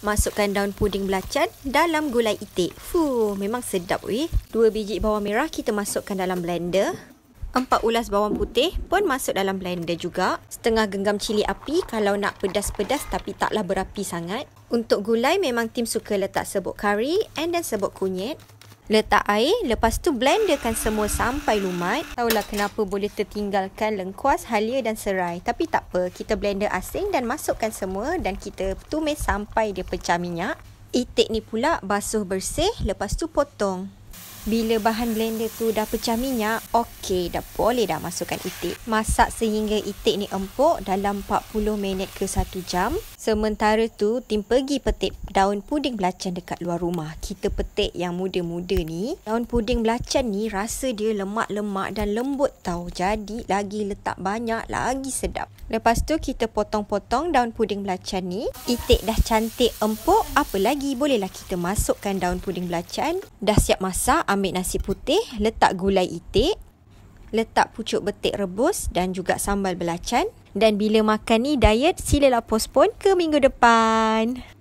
Masukkan daun puding belacan dalam gulai itik. Fuh, memang sedap weh. Dua biji bawang merah kita masukkan dalam blender. Empat ulas bawang putih pun masuk dalam blender juga. Setengah genggam cili api kalau nak pedas-pedas tapi taklah berapi sangat. Untuk gulai memang Tim suka letak sebut kari and then sebut kunyit. Letak air, lepas tu blenderkan semua sampai lumat. Taulah kenapa boleh tertinggalkan lengkuas, halia dan serai. Tapi tak apa, kita blender asing dan masukkan semua dan kita tumis sampai dia pecah minyak. Itik ni pula basuh bersih, lepas tu potong. Bila bahan blender tu dah pecah minyak, okey dah boleh dah masukkan itik. Masak sehingga itik ni empuk dalam 40 minit ke 1 jam. Sementara tu, Tim pergi petik daun puding belacan dekat luar rumah. Kita petik yang muda-muda ni. Daun puding belacan ni rasa dia lemak-lemak dan lembut tau. Jadi, lagi letak banyak, lagi sedap. Lepas tu, kita potong-potong daun puding belacan ni. Itik dah cantik empuk. Apa lagi? Bolehlah kita masukkan daun puding belacan. Dah siap masak, ambil nasi putih. Letak gulai itik. Letak pucuk betik rebus dan juga sambal belacan. Dan bila makan ni diet, silalah postpone ke minggu depan.